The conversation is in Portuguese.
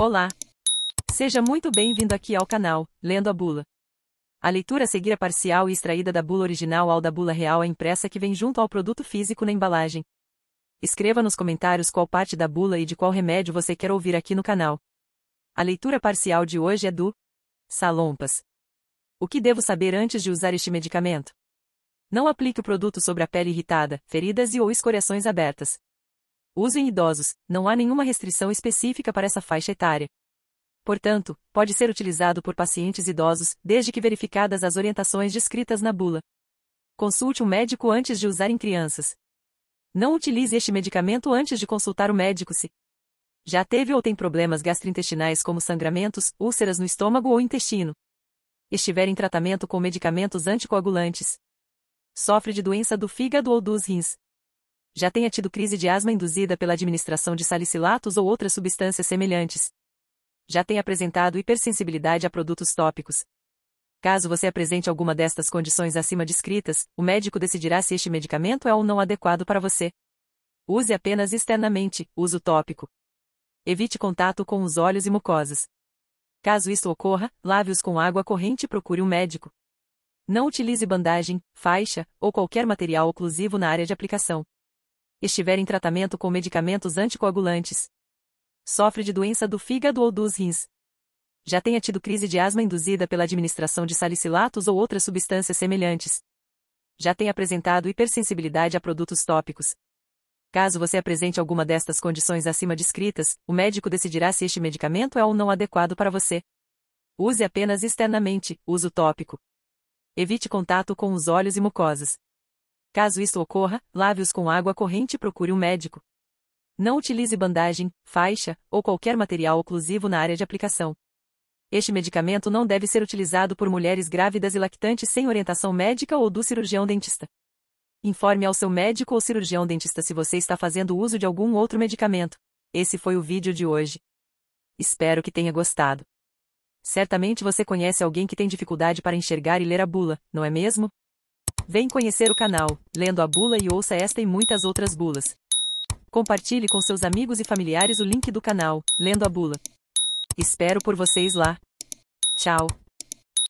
Olá! Seja muito bem-vindo aqui ao canal, Lendo a Bula. A leitura a seguir é parcial e extraída da bula original ao da bula real é impressa que vem junto ao produto físico na embalagem. Escreva nos comentários qual parte da bula e de qual remédio você quer ouvir aqui no canal. A leitura parcial de hoje é do Salompas. O que devo saber antes de usar este medicamento? Não aplique o produto sobre a pele irritada, feridas e ou escoriações abertas uso em idosos, não há nenhuma restrição específica para essa faixa etária. Portanto, pode ser utilizado por pacientes idosos, desde que verificadas as orientações descritas na bula. Consulte um médico antes de usar em crianças. Não utilize este medicamento antes de consultar o médico se já teve ou tem problemas gastrointestinais como sangramentos, úlceras no estômago ou intestino. Estiver em tratamento com medicamentos anticoagulantes. Sofre de doença do fígado ou dos rins já tenha tido crise de asma induzida pela administração de salicilatos ou outras substâncias semelhantes. Já tenha apresentado hipersensibilidade a produtos tópicos. Caso você apresente alguma destas condições acima descritas, o médico decidirá se este medicamento é ou não adequado para você. Use apenas externamente, uso tópico. Evite contato com os olhos e mucosas. Caso isto ocorra, lave-os com água corrente e procure um médico. Não utilize bandagem, faixa ou qualquer material oclusivo na área de aplicação estiver em tratamento com medicamentos anticoagulantes, sofre de doença do fígado ou dos rins, já tenha tido crise de asma induzida pela administração de salicilatos ou outras substâncias semelhantes, já tenha apresentado hipersensibilidade a produtos tópicos. Caso você apresente alguma destas condições acima descritas, o médico decidirá se este medicamento é ou não adequado para você. Use apenas externamente, uso tópico. Evite contato com os olhos e mucosas. Caso isso ocorra, lave-os com água corrente e procure um médico. Não utilize bandagem, faixa ou qualquer material oclusivo na área de aplicação. Este medicamento não deve ser utilizado por mulheres grávidas e lactantes sem orientação médica ou do cirurgião dentista. Informe ao seu médico ou cirurgião dentista se você está fazendo uso de algum outro medicamento. Esse foi o vídeo de hoje. Espero que tenha gostado. Certamente você conhece alguém que tem dificuldade para enxergar e ler a bula, não é mesmo? Vem conhecer o canal, lendo a bula e ouça esta e muitas outras bulas. Compartilhe com seus amigos e familiares o link do canal, lendo a bula. Espero por vocês lá. Tchau.